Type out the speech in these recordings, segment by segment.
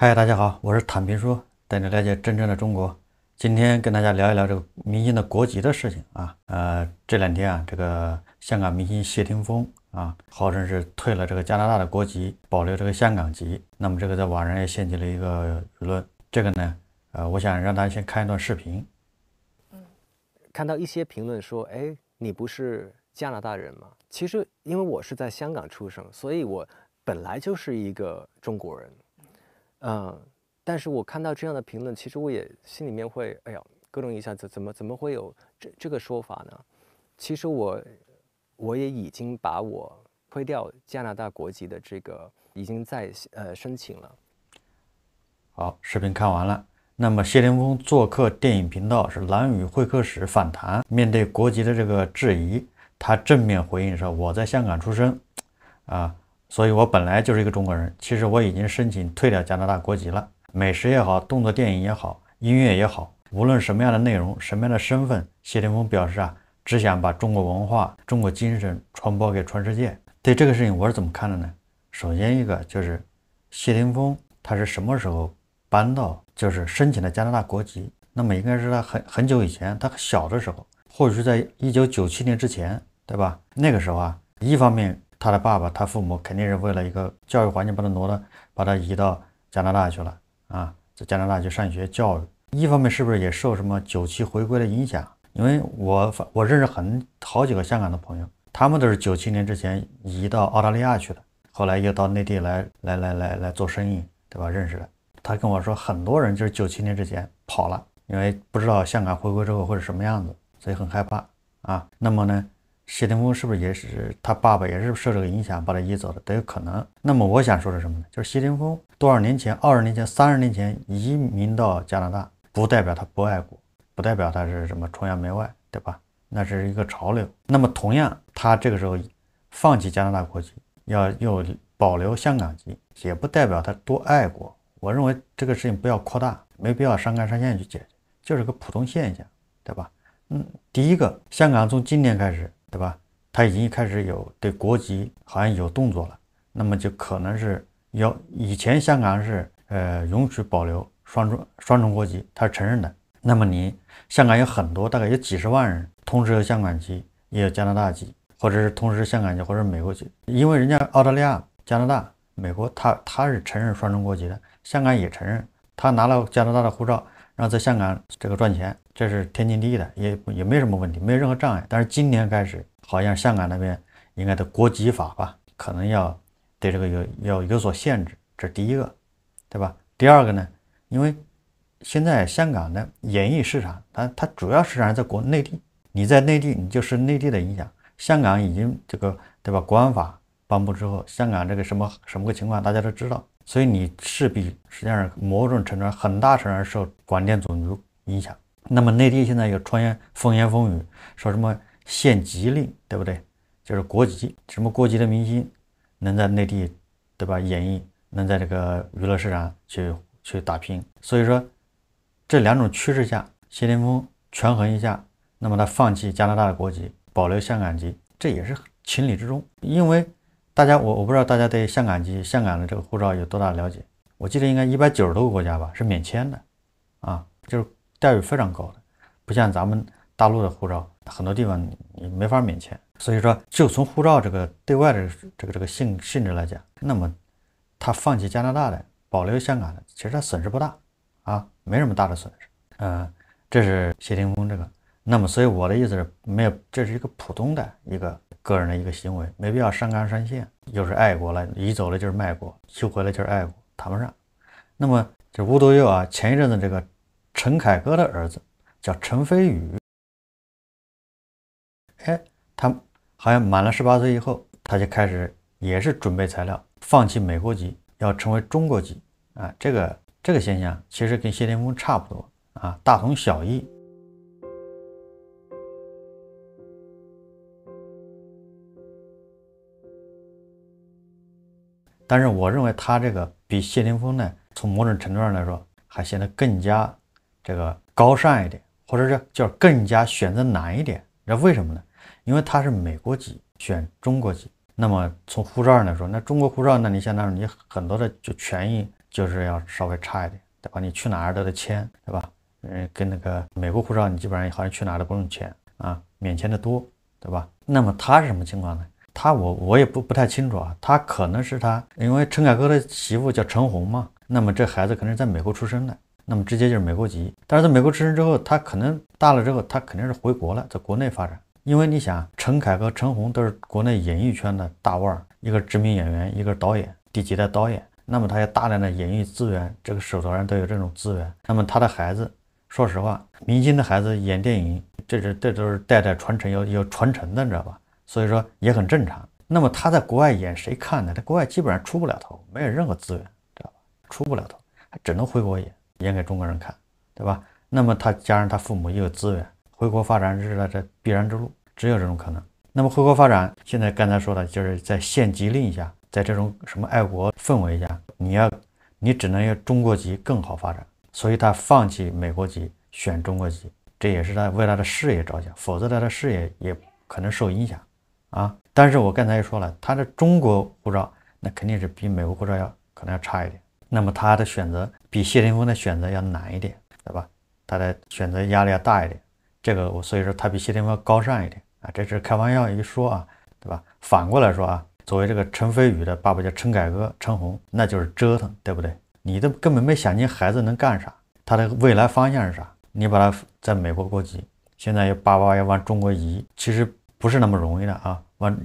嗨，大家好，我是坦平叔，带你了解真正的中国。今天跟大家聊一聊这个明星的国籍的事情啊。呃，这两天啊，这个香港明星谢霆锋啊，号称是退了这个加拿大的国籍，保留这个香港籍。那么这个在网上也掀起了一个舆论。这个呢，呃，我想让大家先看一段视频。嗯，看到一些评论说，哎，你不是加拿大人吗？其实因为我是在香港出生，所以我本来就是一个中国人。嗯，但是我看到这样的评论，其实我也心里面会，哎呀，各种一下子怎么怎么会有这这个说法呢？其实我我也已经把我推掉加拿大国籍的这个已经在呃申请了。好，视频看完了。那么谢霆锋做客电影频道是蓝宇会客室访谈，面对国籍的这个质疑，他正面回应说：“我在香港出生，啊。”所以我本来就是一个中国人，其实我已经申请退掉加拿大国籍了。美食也好，动作电影也好，音乐也好，无论什么样的内容，什么样的身份，谢霆锋表示啊，只想把中国文化、中国精神传播给全世界。对这个事情我是怎么看的呢？首先一个就是，谢霆锋他是什么时候搬到，就是申请的加拿大国籍？那么应该是他很很久以前，他小的时候，或许是在一九九七年之前，对吧？那个时候啊，一方面。他的爸爸，他父母肯定是为了一个教育环境，把他挪到，把他移到加拿大去了啊，在加拿大去上学教育。一方面是不是也受什么九七回归的影响？因为我我认识很好几个香港的朋友，他们都是九七年之前移到澳大利亚去的，后来又到内地来来来来来做生意，对吧？认识的，他跟我说，很多人就是九七年之前跑了，因为不知道香港回归之后会是什么样子，所以很害怕啊。那么呢？谢霆锋是不是也是他爸爸也是受这个影响把他移走的，都有可能。那么我想说的什么呢？就是谢霆锋多少年前、二十年前、三十年前移民到加拿大，不代表他不爱国，不代表他是什么崇洋媚外，对吧？那是一个潮流。那么同样，他这个时候放弃加拿大国籍，要又保留香港籍，也不代表他多爱国。我认为这个事情不要扩大，没必要上纲上线去解决，就是个普通现象，对吧？嗯，第一个，香港从今年开始。对吧？他已经开始有对国籍好像有动作了，那么就可能是要以前香港是呃允许保留双重双重国籍，他是承认的。那么你香港有很多，大概有几十万人同时有香港籍也有加拿大籍，或者是同时香港籍或者美国籍，因为人家澳大利亚、加拿大、美国他他是承认双重国籍的，香港也承认。他拿了加拿大的护照，然后在香港这个赚钱，这是天经地义的，也也没什么问题，没有任何障碍。但是今年开始，好像香港那边应该的国籍法吧，可能要对这个有要有所限制。这是第一个，对吧？第二个呢，因为现在香港的演艺市场，它它主要市场在国内地。你在内地，你就是内地的影响。香港已经这个，对吧？国安法颁布之后，香港这个什么什么个情况，大家都知道。所以你势必实际上某种程度上，很大程度上受广电总局影响。那么内地现在有传言风言风语，说什么限籍令，对不对？就是国籍，什么国籍的明星能在内地，对吧？演绎能在这个娱乐市场去去打拼。所以说，这两种趋势下，谢霆锋权衡一下，那么他放弃加拿大的国籍，保留香港籍，这也是情理之中，因为。大家，我我不知道大家对香港及香港的这个护照有多大了解。我记得应该一百九十多个国家吧，是免签的，啊，就是待遇非常高的，不像咱们大陆的护照，很多地方你没法免签。所以说，就从护照这个对外的这个这个性性质来讲，那么他放弃加拿大的，保留香港的，其实他损失不大啊，没什么大的损失。嗯，这是谢霆锋这个。那么，所以我的意思是没有，这是一个普通的一个。个人的一个行为，没必要上纲上线。又是爱国了，移走了就是卖国，修回来就是爱国，谈不上。那么这吴多佑啊，前一阵子这个陈凯歌的儿子叫陈飞宇，哎，他好像满了十八岁以后，他就开始也是准备材料，放弃美国籍，要成为中国籍啊。这个这个现象其实跟谢霆锋差不多啊，大同小异。但是我认为他这个比谢霆锋呢，从某种程度上来说，还显得更加这个高尚一点，或者是就更加选择难一点。那为什么呢？因为他是美国籍选中国籍，那么从护照上来说，那中国护照那你相当于你很多的就权益就是要稍微差一点，对吧？你去哪儿都得签，对吧？嗯，跟那个美国护照你基本上好像去哪儿都不用签啊，免签的多，对吧？那么他是什么情况呢？他我我也不不太清楚啊，他可能是他，因为陈凯歌的媳妇叫陈红嘛，那么这孩子肯定是在美国出生的，那么直接就是美国籍。但是在美国出生之后，他可能大了之后，他肯定是回国了，在国内发展。因为你想，陈凯歌、陈红都是国内演艺圈的大腕，一个知名演员，一个导演，第几代导演，那么他有大量的演艺资源，这个手头上都有这种资源。那么他的孩子，说实话，明星的孩子演电影，这是这都是代代传承，要要传承的，你知道吧？所以说也很正常。那么他在国外演谁看呢？他国外基本上出不了头，没有任何资源，知道吧？出不了头，还只能回国演，演给中国人看，对吧？那么他加上他父母又有资源，回国发展是他的必然之路，只有这种可能。那么回国发展，现在刚才说的就是在限籍令下，在这种什么爱国氛围下，你要你只能要中国籍更好发展。所以他放弃美国籍，选中国籍，这也是他为他的事业着想，否则他的事业也可能受影响。啊！但是我刚才也说了，他的中国护照那肯定是比美国护照要可能要差一点。那么他的选择比谢霆锋的选择要难一点，对吧？他的选择压力要大一点。这个我所以说他比谢霆锋高尚一点啊，这是开玩笑一说啊，对吧？反过来说啊，作为这个陈飞宇的爸爸叫陈凯歌，陈红，那就是折腾，对不对？你都根本没想清孩子能干啥，他的未来方向是啥？你把他在美国国籍，现在又爸爸要往中国移，其实。不是那么容易的啊！完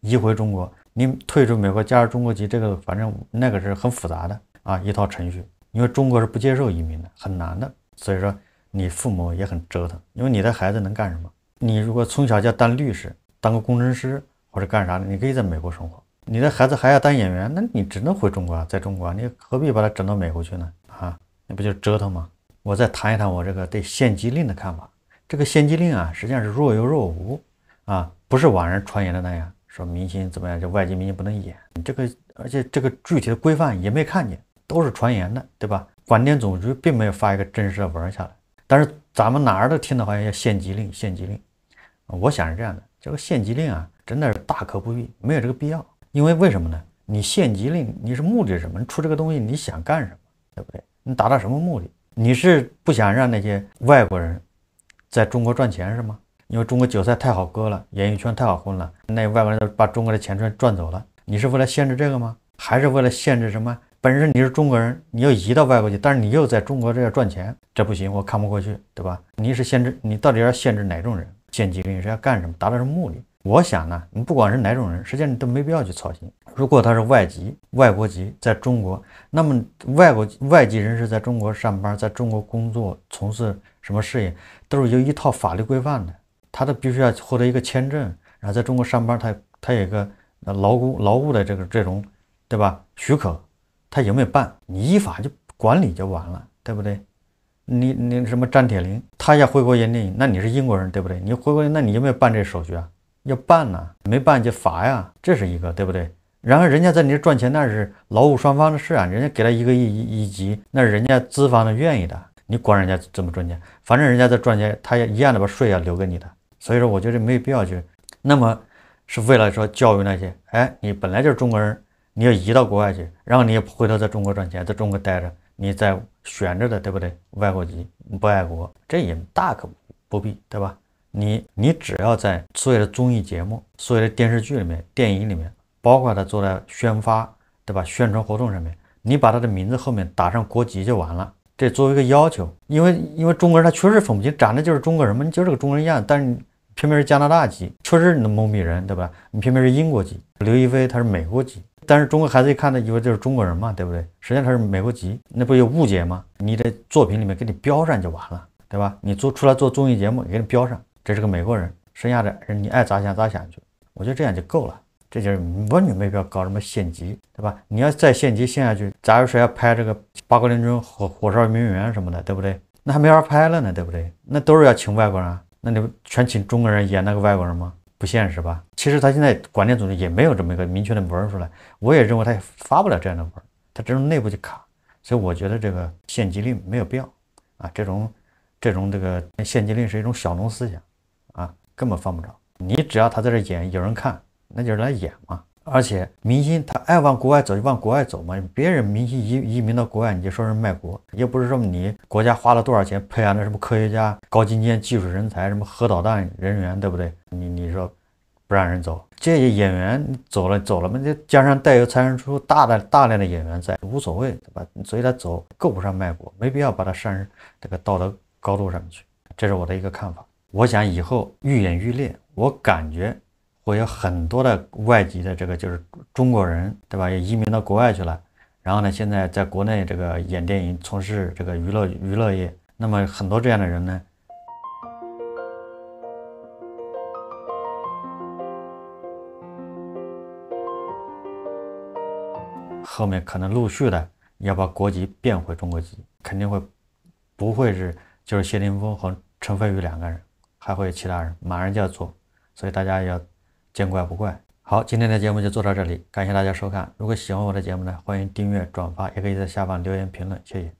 移回中国，你退出美国，加入中国籍，这个反正那个是很复杂的啊，一套程序。因为中国是不接受移民的，很难的。所以说，你父母也很折腾。因为你的孩子能干什么？你如果从小要当律师，当个工程师或者干啥的，你可以在美国生活。你的孩子还要当演员，那你只能回中国啊，在中国啊，你何必把他整到美国去呢？啊，那不就折腾吗？我再谈一谈我这个对限籍令的看法。这个限籍令啊，实际上是若有若无。啊，不是网上传言的那样，说明星怎么样，就外籍明星不能演这个，而且这个具体的规范也没看见，都是传言的，对吧？广电总局并没有发一个正式的文下来，但是咱们哪儿都听的，好像要限级令，限级令。我想是这样的，这个限级令啊，真的是大可不必，没有这个必要。因为为什么呢？你限级令，你是目的是什么？你出这个东西，你想干什么，对不对？你达到什么目的？你是不想让那些外国人在中国赚钱是吗？因为中国韭菜太好割了，演艺圈太好混了，那外国人都把中国的钱全赚走了。你是为了限制这个吗？还是为了限制什么？本身你是中国人，你要移到外国去，但是你又在中国这赚钱，这不行，我看不过去，对吧？你是限制你到底要限制哪种人？限几个人是要干什么？达到什么目的？我想呢，你不管是哪种人，实际上你都没必要去操心。如果他是外籍、外国籍在中国，那么外国外籍人士在中国上班、在中国工作、从事什么事业，都是有一套法律规范的。他都必须要获得一个签证，然后在中国上班，他他有一个呃劳工劳务的这个这种，对吧？许可他有没有办？你依法就管理就完了，对不对？你你什么张铁林，他要回国演电影，那你是英国人，对不对？你回国，那你有没有办这手续啊？要办呢，没办就罚呀，这是一个，对不对？然后人家在你这赚钱，那是劳务双方的事啊，人家给他一个亿一一级，那人家资方的愿意的，你管人家怎么赚钱？反正人家在赚钱，他也一样的把税要留给你的。所以说，我觉得没有必要去。那么，是为了说教育那些，哎，你本来就是中国人，你要移到国外去，然后你又回头在中国赚钱，在中国待着，你在悬着的，对不对？外国籍不爱国，这也大可不必，对吧？你你只要在所有的综艺节目、所有的电视剧里面、电影里面，包括他做的宣发，对吧？宣传活动上面，你把他的名字后面打上国籍就完了。这作为一个要求，因为因为中国人他确实分不清，长得就是中国人嘛，你就是个中国人样，但是。偏偏是加拿大籍，确实你是蒙蔽人，对吧？你偏偏是英国籍，刘亦菲她是美国籍，但是中国孩子一看，以为就是中国人嘛，对不对？实际上她是美国籍，那不有误解吗？你的作品里面给你标上就完了，对吧？你做出来做综艺节目，给你标上，这是个美国人，剩下的人你爱咋想咋想去。我觉得这样就够了，这就是完全没必要搞什么县籍，对吧？你要再县籍县下去，假如说要拍这个八国联军火火烧圆明园什么的，对不对？那还没法拍了呢，对不对？那都是要请外国人。那你不全请中国人演那个外国人吗？不现实吧？其实他现在广电总局也没有这么一个明确的文出来，我也认为他也发不了这样的文，他只能内部去卡，所以我觉得这个限级令没有必要啊，这种这种这个限级令是一种小农思想啊，根本犯不着。你只要他在这演，有人看，那就是来演嘛。而且明星他爱往国外走就往国外走嘛，别人明星移移民到国外，你就说是卖国，又不是说你国家花了多少钱培养的什么科学家、高精尖技术人才、什么核导弹人员，对不对？你你说不让人走，这些演员走了走了嘛，再加上带有参出大的大量的演员在，无所谓对吧？所以他走够不上卖国，没必要把他上这个道德高度上面去，这是我的一个看法。我想以后愈演愈烈，我感觉。会有很多的外籍的这个就是中国人，对吧？也移民到国外去了，然后呢，现在在国内这个演电影、从事这个娱乐娱乐业。那么很多这样的人呢，后面可能陆续的要把国籍变回中国籍，肯定会不会是就是谢霆锋和陈飞宇两个人，还会有其他人，马上就要做，所以大家要。见怪不怪。好，今天的节目就做到这里，感谢大家收看。如果喜欢我的节目呢，欢迎订阅、转发，也可以在下方留言评论。谢谢。